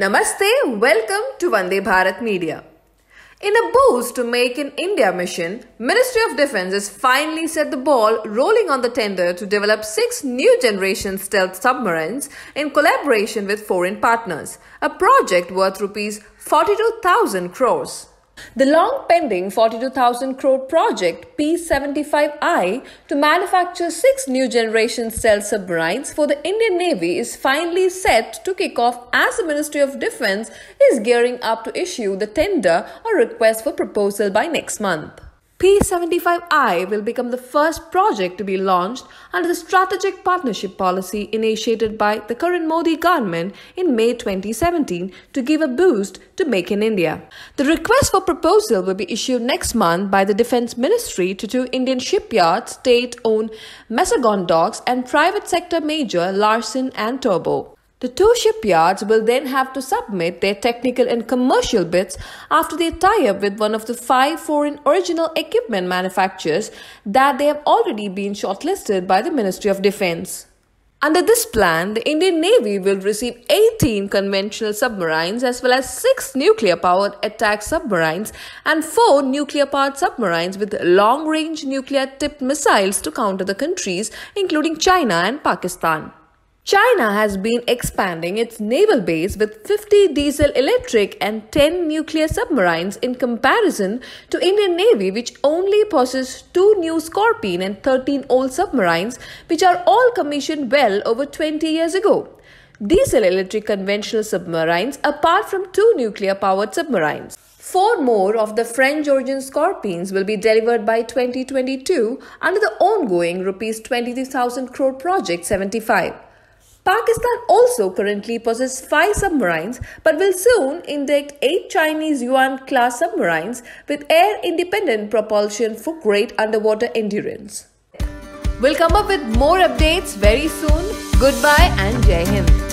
Namaste, welcome to Vande Bharat Media. In a boost to Make in India mission, Ministry of Defence has finally set the ball rolling on the tender to develop six new generation stealth submarines in collaboration with foreign partners, a project worth rupees 42,000 crores. The long pending 42,000 crore project P75I to manufacture six new generation stealth submarines for the Indian Navy is finally set to kick off as the Ministry of Defence is gearing up to issue the tender or request for proposal by next month. P75I will become the first project to be launched under the Strategic Partnership Policy initiated by the current Modi government in May 2017 to give a boost to Make in India. The request for proposal will be issued next month by the Defense Ministry to two Indian shipyards, state owned Mesagon Docks, and private sector major Larsen and Turbo. The two shipyards will then have to submit their technical and commercial bids after they tie up with one of the five foreign original equipment manufacturers that they have already been shortlisted by the Ministry of Defense. Under this plan, the Indian Navy will receive 18 conventional submarines as well as 6 nuclear powered attack submarines and 4 nuclear powered submarines with long range nuclear tipped missiles to counter the countries, including China and Pakistan. China has been expanding its naval base with 50 diesel electric and 10 nuclear submarines in comparison to Indian Navy which only possesses 2 new Scorpion and 13 old submarines which are all commissioned well over 20 years ago. Diesel electric conventional submarines apart from 2 nuclear powered submarines. Four more of the French origin Scorpions will be delivered by 2022 under the ongoing Rs 23,000 crore project 75. Pakistan also currently possesses five submarines but will soon induct eight Chinese Yuan class submarines with air independent propulsion for great underwater endurance. We'll come up with more updates very soon. Goodbye and Jai Hind.